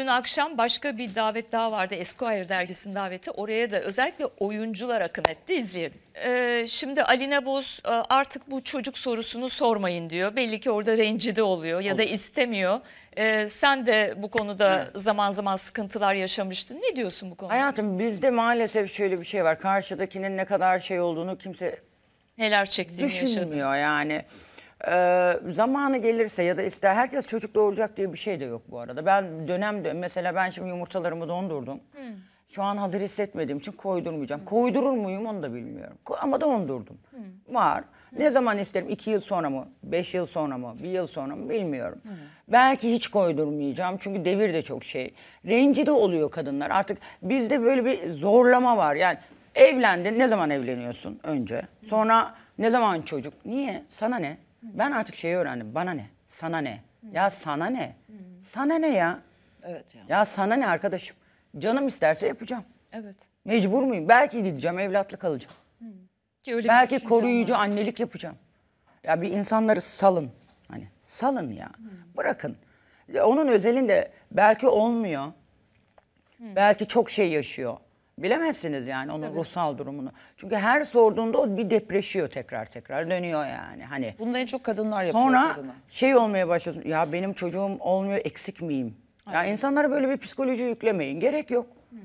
Dün akşam başka bir davet daha vardı Esquire dergisinin daveti. Oraya da özellikle oyuncular akın etti. İzleyelim. Ee, şimdi Aline Boz e, artık bu çocuk sorusunu sormayın diyor. Belli ki orada rencide oluyor ya da istemiyor. Ee, sen de bu konuda zaman zaman sıkıntılar yaşamıştın. Ne diyorsun bu konuda? Hayatım bizde maalesef şöyle bir şey var. Karşıdakinin ne kadar şey olduğunu kimse Neler çektiğini yaşadın. düşünmüyor yani. Ee, zamanı gelirse ya da ister herkes çocuk doğuracak diye bir şey de yok bu arada. Ben dönemde mesela ben şimdi yumurtalarımı dondurdum. Hı. Şu an hazır hissetmediğim için koydurmayacağım. Hı. Koydurur muyum onu da bilmiyorum. ama dondurdum. Hı. Var. Hı. Ne zaman isterim? İki yıl sonra mı? Beş yıl sonra mı? Bir yıl sonra mı? Bilmiyorum. Hı. Belki hiç koydurmayacağım. Çünkü devir de çok şey. Rencide oluyor kadınlar. Artık bizde böyle bir zorlama var. Yani evlendin. Ne zaman evleniyorsun önce? Sonra ne zaman çocuk? Niye? Sana ne? Ben artık şeyi öğrendim. Bana ne? Sana ne? Ya sana ne? Sana ne ya? Evet ya. Ya sana ne arkadaşım? Canım isterse yapacağım. Evet. Mecbur muyum? Belki gideceğim, evlatlık alacağım. Ki öyle Belki koruyucu var. annelik yapacağım. Ya bir insanları salın. Hani salın ya. Bırakın. onun özelinde belki olmuyor. Belki çok şey yaşıyor. Bilemezsiniz yani onun Tabii. ruhsal durumunu. Çünkü her sorduğunda o bir depreşiyor tekrar tekrar dönüyor yani. Hani Bunu en çok kadınlar yapıyor. Sonra kadına. şey olmaya başlıyorsun. Ya benim çocuğum olmuyor eksik miyim? Aynen. Ya insanlara böyle bir psikoloji yüklemeyin. Gerek yok. Hı. Hmm.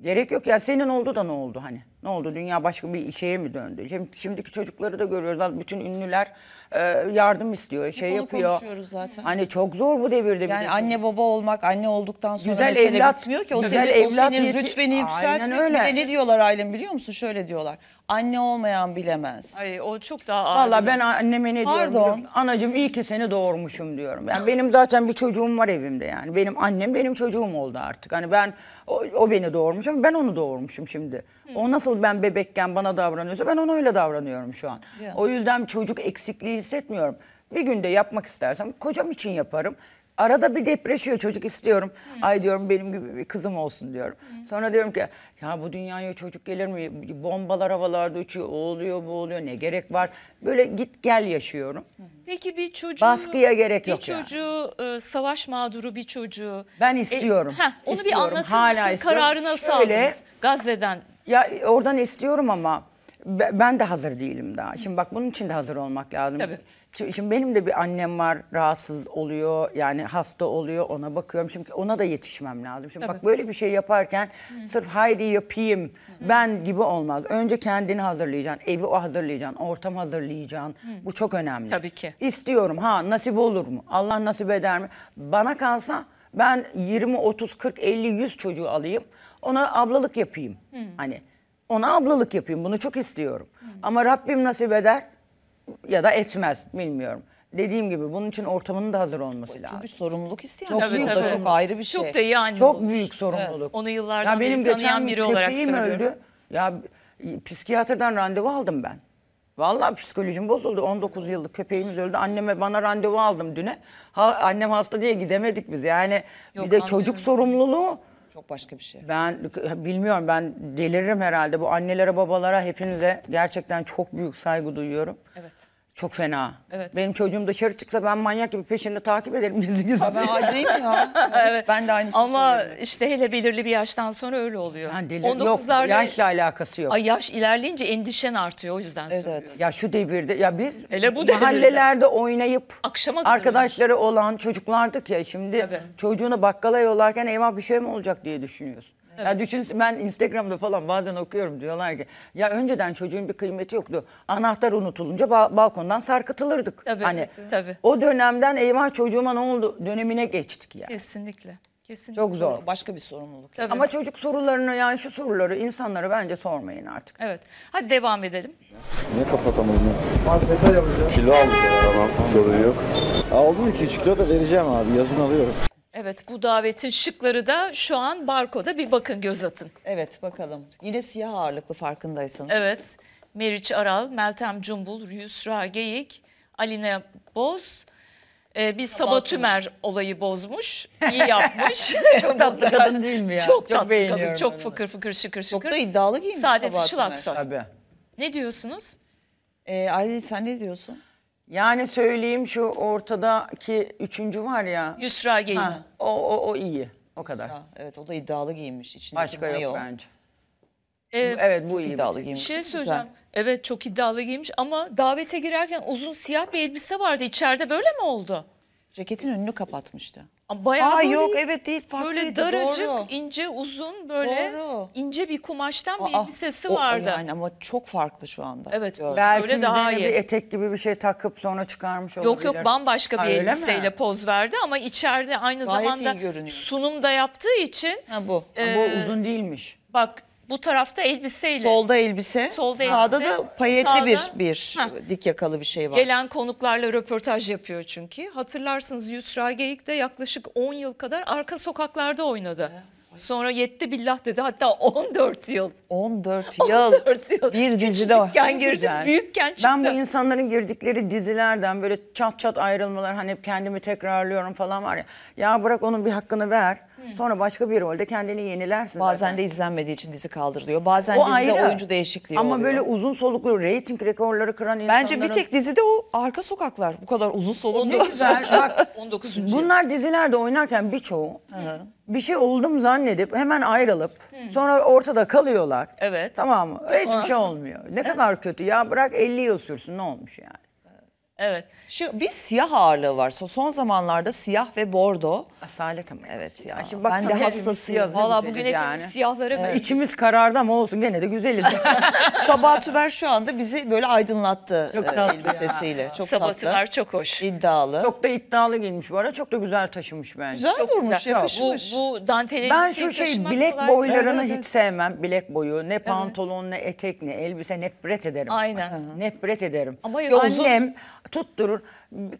Gerek yok ya senin oldu da ne oldu hani? Ne oldu? Dünya başka bir şeye mi döndü? Şimdiki çocukları da görüyoruz. Bütün ünlüler e, yardım istiyor, şey Bunu yapıyor. konuşuyoruz zaten. Hani çok zor bu devirde. bir Yani anne baba olmak, anne olduktan sonra Güzel mesele evlat- bitmiyor ki. O güzel senin, evlat o senin rütbeni Aynen öyle. Bir de ne diyorlar ailem biliyor musun? Şöyle diyorlar. Anne olmayan bilemez. Ay, o çok daha ağır. Valla ben anneme ne diyorum? Pardon. biliyor Anacığım iyi ki seni doğurmuşum diyorum. Yani benim zaten bir çocuğum var evimde yani. Benim annem benim çocuğum oldu artık. Hani ben o, o beni doğurmuş ama ben onu doğurmuşum şimdi. O nasıl nasıl ben bebekken bana davranıyorsa ben ona öyle davranıyorum şu an. Ya. O yüzden çocuk eksikliği hissetmiyorum. Bir günde yapmak istersem kocam için yaparım. Arada bir depreşiyor çocuk istiyorum. Hı. Hmm. Ay diyorum benim gibi bir kızım olsun diyorum. Hı. Hmm. Sonra diyorum ki ya bu dünyaya çocuk gelir mi? Bombalar havalarda uçuyor. O oluyor bu oluyor ne gerek var? Böyle git gel yaşıyorum. Hmm. Peki bir çocuğu... Baskıya gerek bir yok çocuğu, yani. E, bir savaş mağduru bir çocuğu... Ben istiyorum. E, heh, onu istiyorum, bir anlatır mısın? Istiyorum. Kararı nasıl Şöyle, aldınız Gazze'den ya oradan istiyorum ama ben de hazır değilim daha. Şimdi bak bunun için de hazır olmak lazım. Tabii. Şimdi benim de bir annem var rahatsız oluyor yani hasta oluyor ona bakıyorum. Şimdi ona da yetişmem lazım. Şimdi Tabii. bak böyle bir şey yaparken Hı. sırf haydi yapayım Hı. ben gibi olmaz. Önce kendini hazırlayacaksın. Evi o hazırlayacaksın. Ortam hazırlayacaksın. Hı. Bu çok önemli. Tabii ki. İstiyorum ha nasip olur mu? Allah nasip eder mi? Bana kalsa ben 20, 30, 40, 50, 100 çocuğu alayım ona ablalık yapayım. Hı. Hani ona ablalık yapayım bunu çok istiyorum. Hı. Ama Rabbim nasip eder ya da etmez bilmiyorum. Dediğim gibi bunun için ortamının da hazır olması lazım. Çok Çünkü sorumluluk isteyen. Çok evet, büyük çok ayrı bir şey. Çok da iyi anne Çok olmuş. büyük sorumluluk. Evet. Onu yıllardan ya benim beri tanıyan biri olarak söylüyorum. öldü. Ya psikiyatrdan randevu aldım ben. Vallahi psikolojim bozuldu. 19 yıllık köpeğimiz öldü. Anneme bana randevu aldım düne. Ha, annem hasta diye gidemedik biz. Yani Yok, bir de anlıyorum. çocuk sorumluluğu çok başka bir şey. Ben bilmiyorum ben deliririm herhalde. Bu annelere babalara hepinize gerçekten çok büyük saygı duyuyorum. Evet. Çok fena. Evet. Benim çocuğum dışarı çıksa ben manyak gibi peşinde takip ederim gizli gizli. Aa, ben acıyım ya. evet. Ben de aynısını Ama söylüyorum. işte hele belirli bir yaştan sonra öyle oluyor. Ben delir- 19'larda... Yok yaşla alakası yok. Ay, yaş ilerleyince endişen artıyor o yüzden evet. söylüyorum. Ya şu devirde ya biz hele bu mahallelerde devirde. oynayıp Akşama arkadaşları yani. olan çocuklardık ya şimdi Tabii. çocuğunu bakkala yollarken eyvah bir şey mi olacak diye düşünüyorsun. Ya düşün ben Instagram'da falan bazen okuyorum diyorlar ki ya önceden çocuğun bir kıymeti yoktu. Anahtar unutulunca ba balkondan sarkıtılırdık. Tabii, hani tabii. o dönemden eyvah çocuğuma ne oldu dönemine geçtik ya. Yani. Kesinlikle. Kesinlikle. Çok zor. Başka bir sorumluluk. Tabii. Ama çocuk sorularını yani şu soruları insanlara bence sormayın artık. Evet. Hadi devam edelim. Niye kapatamadım ya? Kilo aldım. ya tamam sorun yok. Aldım 2-3 kilo da vereceğim abi yazın alıyorum. Evet bu davetin şıkları da şu an barkoda bir bakın göz atın. Evet bakalım. Yine siyah ağırlıklı farkındaysanız. Evet. Meriç Aral, Meltem Cumbul, Yusra Geyik, Aline Boz. Ee, biz Sabah Tümer olayı bozmuş, iyi yapmış. çok tatlı kadın değil mi ya? Çok, çok tatlı kadın, çok fıkır fıkır şıkır şıkır. Çok da iddialı giymiş Saadet Sabah Tümer. Tabii. Ne diyorsunuz? Ee, Aylin sen ne diyorsun? Yani söyleyeyim şu ortadaki üçüncü var ya. Yusra giyimi. o, o, o iyi. O kadar. Yusra, evet o da iddialı giymiş. İçindeki Başka yok mayo. bence. Ee, evet bu iyi. iddialı şey. giymiş. Bir şey söyleyeceğim. Güzel. Evet çok iddialı giymiş ama davete girerken uzun siyah bir elbise vardı. İçeride böyle mi oldu? Ceketin önünü kapatmıştı. Bayağı Aa, yok evet değil farklıydı Böyle daracık doğru. ince uzun böyle doğru. ince bir kumaştan bir Aa, elbisesi o, vardı. Yani ama çok farklı şu anda. Evet Gördüm. belki böyle daha iyi. bir etek gibi bir şey takıp sonra çıkarmış yok, olabilir. Yok yok bambaşka ha, bir elbiseyle mi? poz verdi ama içeride aynı Gayet zamanda sunum da yaptığı için. Ha, bu. E, bu uzun değilmiş. Bak bu tarafta elbiseyle. Solda elbise. Solda sağda da payetli sağda, bir bir heh, dik yakalı bir şey var. Gelen konuklarla röportaj yapıyor çünkü. Hatırlarsınız Yusra Geyik de yaklaşık 10 yıl kadar arka sokaklarda oynadı. Sonra yetti billah dedi. Hatta 14 yıl. 14 yıl. 14 yıl. Bir dizide o. Küçükken girdi, güzel. büyükken çıktı. Ben bu insanların girdikleri dizilerden böyle çat çat ayrılmalar hani hep kendimi tekrarlıyorum falan var ya. Ya bırak onun bir hakkını ver. Sonra başka bir rolde kendini yenilersin. Bazen zaten. de izlenmediği için dizi kaldırılıyor. Bazen o dizide ayrı. oyuncu değişikliği Ama oluyor. böyle uzun soluklu reyting rekorları kıran insanların... Bence bir tek dizide o arka sokaklar bu kadar uzun soluklu. Ne güzel bak 19. bunlar dizilerde oynarken birçoğu bir şey oldum zannedip hemen ayrılıp Hı. sonra ortada kalıyorlar. Evet. Tamam mı? Hiçbir şey olmuyor. Ne kadar kötü ya bırak 50 yıl sürsün ne olmuş yani. Evet. Şu bir siyah ağırlığı var. Son zamanlarda siyah ve bordo. Asalet ama. Evet ya. Şimdi baksana, ben de hastasıyım. Valla bugün hepimiz yani. siyahlara evet. İçimiz karardı ama olsun gene de güzeliz. Sabah Tüber şu anda bizi böyle aydınlattı. Çok e, tatlı sesiyle. Ya. Çok Sabah tatlı. Tüber çok hoş. İddialı. Çok da iddialı giyinmiş bu ara. Çok da güzel taşımış bence. Güzel çok durmuş, güzel. yakışmış. Bu, bu dantelin Ben şu şey bilek boylarını evet, hiç sevmem. Bilek boyu. Ne pantolon, evet. ne etek, ne elbise nefret ederim. Aynen. Nefret ederim. Ama annem tutturur.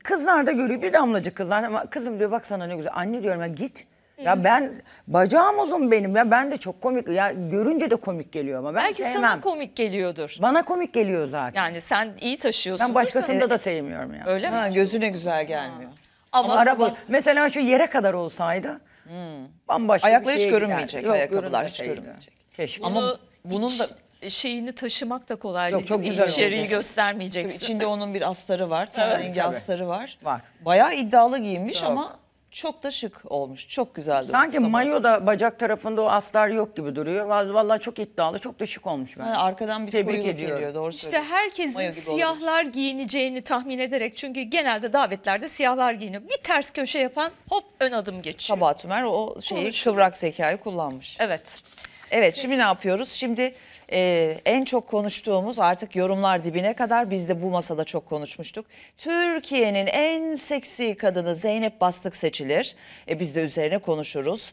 Kızlar da görüyor bir damlacık kızlar ama kızım diyor baksana ne güzel. Anne diyorum ya git. Ya ben bacağım uzun benim ya ben de çok komik ya görünce de komik geliyor ama ben Belki sevmem. sana komik geliyordur. Bana komik geliyor zaten. Yani sen iyi taşıyorsun. Ben başkasında da sevmiyorum ya. Öyle mi? Ha, gözüne güzel gelmiyor. Ama, Araba mesela şu yere kadar olsaydı hmm. bambaşka Ayakları bir hiç görünmeyecek, Yok, ayakkabılar hiç görünmeyecek. Keşke. Ama Bunu bunun da şeyini taşımak da kolay Yok, değil. Çok İçeriği oldu. göstermeyeceksin. İçinde onun bir astarı var. Tamarengi evet, astarı var. Var. Bayağı iddialı giyinmiş çok. ama çok da şık olmuş. Çok güzel Sanki sabah. mayo da bacak tarafında o astar yok gibi duruyor. Vallahi çok iddialı, çok da şık olmuş ben. Ha, arkadan bir Tebrik koyuluk ediyorum. geliyor doğru İşte herkesin siyahlar olurmuş. giyineceğini tahmin ederek çünkü genelde davetlerde siyahlar giyiniyor. Bir ters köşe yapan hop ön adım geçiyor. Sabah Tümer o şeyi Konuştum. kıvrak zekayı kullanmış. Evet. Evet şimdi ne yapıyoruz? Şimdi e, en çok konuştuğumuz artık yorumlar dibine kadar biz de bu masada çok konuşmuştuk. Türkiye'nin en seksi kadını Zeynep Bastık seçilir. E, biz de üzerine konuşuruz.